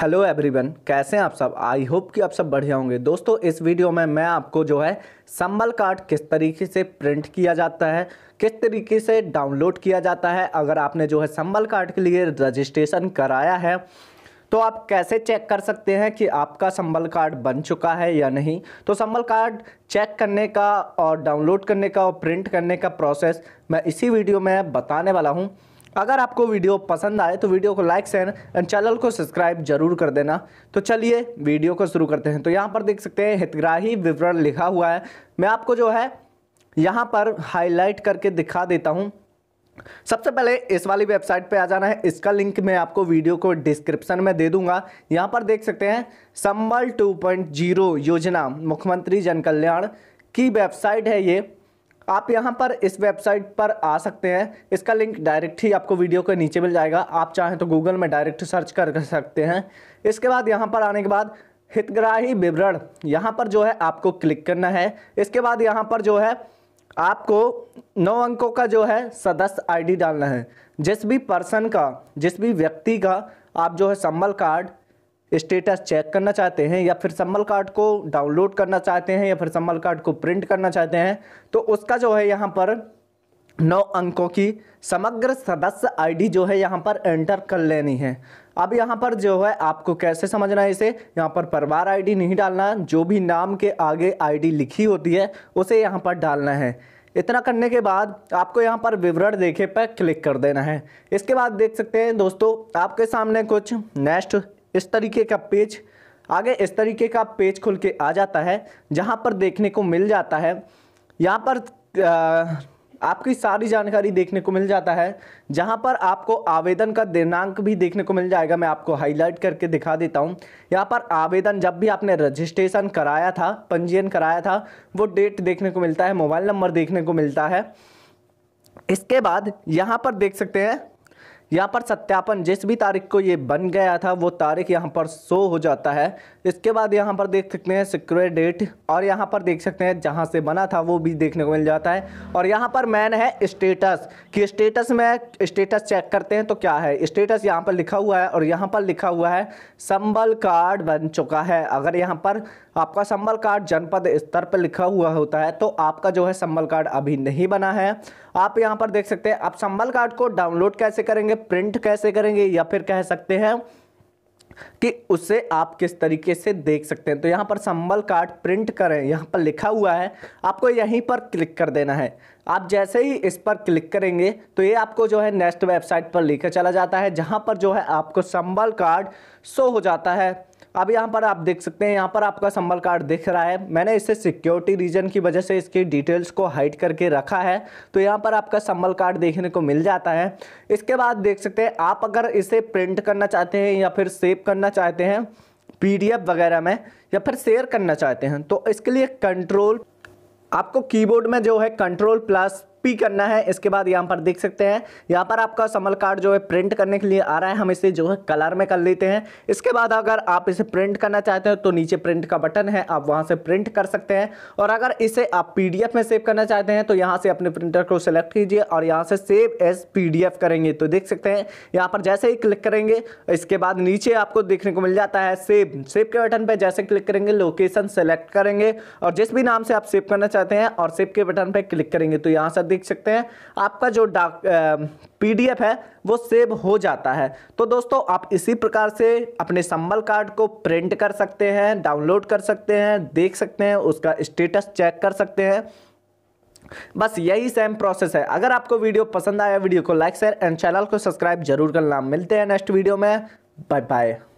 hello everyone कैसे हैं आप सब आई होप कि आप सब बढ़िया होंगे दोस्तों इस वीडियो में मैं आपको जो है संबल कार्ड किस तरीके से प्रिंट किया जाता है किस तरीके से डाउनलोड किया जाता है अगर आपने जो है संबल कार्ड के लिए रजिस्ट्रेशन कराया है तो आप कैसे चेक कर सकते हैं कि आपका संबल कार्ड बन चुका है या नहीं तो संबल कार्ड चेक करने का और डाउनलोड करने का और प्रिंट करने का प्रोसेस मैं इसी वीडियो में बताने वाला हूँ अगर आपको वीडियो पसंद आए तो वीडियो को लाइक शेयर एंड चैनल को सब्सक्राइब जरूर कर देना तो चलिए वीडियो को शुरू करते हैं तो यहाँ पर देख सकते हैं हितग्राही विवरण लिखा हुआ है मैं आपको जो है यहाँ पर हाईलाइट करके दिखा देता हूँ सबसे पहले इस वाली वेबसाइट पे आ जाना है इसका लिंक मैं आपको वीडियो को डिस्क्रिप्शन में दे दूंगा यहाँ पर देख सकते हैं संबल 2.0 योजना मुख्यमंत्री जन कल्याण की वेबसाइट है ये आप यहाँ पर इस वेबसाइट पर आ सकते हैं इसका लिंक डायरेक्ट ही आपको वीडियो के नीचे मिल जाएगा आप चाहें तो गूगल में डायरेक्ट सर्च कर सकते हैं इसके बाद यहाँ पर आने के बाद हितग्राही विवरण यहाँ पर जो है आपको क्लिक करना है इसके बाद यहाँ पर जो है आपको नौ अंकों का जो है सदस्य आईडी डालना है जिस भी पर्सन का जिस भी व्यक्ति का आप जो है संबल कार्ड स्टेटस चेक करना चाहते हैं या फिर सम्मल कार्ड को डाउनलोड करना चाहते हैं या फिर सम्मल कार्ड को प्रिंट करना चाहते हैं तो उसका जो है यहाँ पर नौ अंकों की समग्र सदस्य आईडी जो है यहाँ पर एंटर कर लेनी है अब यहाँ पर जो है आपको कैसे समझना है इसे यहाँ पर परिवार आईडी नहीं डालना जो भी नाम के आगे आईडी लिखी होती है उसे यहाँ पर डालना है इतना करने के बाद आपको यहाँ पर विवरण देखे पर क्लिक कर देना है इसके बाद देख सकते हैं दोस्तों आपके सामने कुछ नेक्स्ट इस तरीके का पेज आगे इस तरीके का पेज खुल के आ जाता है जहाँ पर देखने को मिल जाता है यहाँ पर आ, आपकी सारी जानकारी देखने को मिल जाता है जहाँ पर आपको आवेदन का दिनांक भी देखने को मिल जाएगा मैं आपको हाईलाइट करके दिखा देता हूँ यहाँ पर आवेदन जब भी आपने रजिस्ट्रेशन कराया था पंजीयन कराया था वो डेट देखने को मिलता है मोबाइल नंबर देखने को मिलता है इसके बाद यहाँ पर देख सकते हैं यहाँ पर सत्यापन जिस भी तारीख को ये बन गया था वो तारीख यहाँ पर शो हो जाता है इसके बाद यहाँ पर देख सकते हैं सिक्योर डेट और यहाँ पर देख सकते हैं जहाँ से बना था वो भी देखने को मिल जाता है और यहाँ पर मैन है स्टेटस कि स्टेटस में स्टेटस चेक करते हैं तो क्या है स्टेटस यहाँ पर लिखा हुआ है और यहाँ पर लिखा हुआ है संबल कार्ड बन चुका है अगर यहाँ पर आपका संबल कार्ड जनपद स्तर पर लिखा हुआ होता है तो आपका जो है संबल कार्ड अभी नहीं बना है आप यहाँ पर देख सकते हैं आप संबल कार्ड को डाउनलोड कैसे करेंगे प्रिंट कैसे करेंगे या फिर कह सकते हैं कि उसे आप किस तरीके से देख सकते हैं तो यहाँ पर संबल कार्ड प्रिंट करें यहाँ पर लिखा हुआ है आपको यहीं पर क्लिक कर देना है आप जैसे ही इस पर क्लिक करेंगे तो ये आपको जो है नेक्स्ट वेबसाइट पर लेकर चला जाता है जहाँ पर जो है आपको संबल कार्ड शो हो जाता है अब यहाँ पर आप देख सकते हैं यहाँ पर आपका संबल कार्ड दिख रहा है मैंने इसे सिक्योरिटी रीजन की वजह से इसकी डिटेल्स को हाइड करके रखा है तो यहाँ पर आपका संबल कार्ड देखने को मिल जाता है इसके बाद देख सकते हैं आप अगर इसे प्रिंट करना चाहते हैं या फिर सेव करना चाहते हैं पी वगैरह में या फिर शेयर करना चाहते हैं तो इसके लिए कंट्रोल आपको कीबोर्ड में जो है कंट्रोल प्लस पी करना है इसके बाद यहाँ पर देख सकते हैं यहाँ पर आपका समल कार्ड जो है प्रिंट करने के लिए आ रहा है हम इसे जो है कलर में कर लेते हैं इसके बाद अगर आप इसे प्रिंट करना चाहते हैं तो नीचे प्रिंट का बटन है आप वहाँ से प्रिंट कर सकते हैं और अगर इसे आप पी में सेव करना चाहते हैं तो यहाँ से अपने प्रिंटर को सिलेक्ट कीजिए और यहाँ से सेव एज पी करेंगे तो देख सकते हैं यहाँ पर जैसे ही क्लिक करेंगे इसके बाद नीचे आपको देखने को मिल जाता है सेव सेव के बटन पर जैसे क्लिक करेंगे लोकेशन सेलेक्ट करेंगे और जिस भी नाम से आप सेव करना चाहते हैं और सेव के बटन पर क्लिक करेंगे तो यहाँ से देख सकते हैं आपका जो डाक पीडीएफ है वो सेव हो जाता है तो दोस्तों आप इसी प्रकार से अपने संबल कार्ड को प्रिंट कर सकते हैं डाउनलोड कर सकते हैं देख सकते हैं उसका स्टेटस चेक कर सकते हैं बस यही सेम प्रोसेस है अगर आपको वीडियो पसंद आया वीडियो को लाइक शेयर एंड चैनल को सब्सक्राइब जरूर करना मिलते हैं नेक्स्ट वीडियो में बाय बाय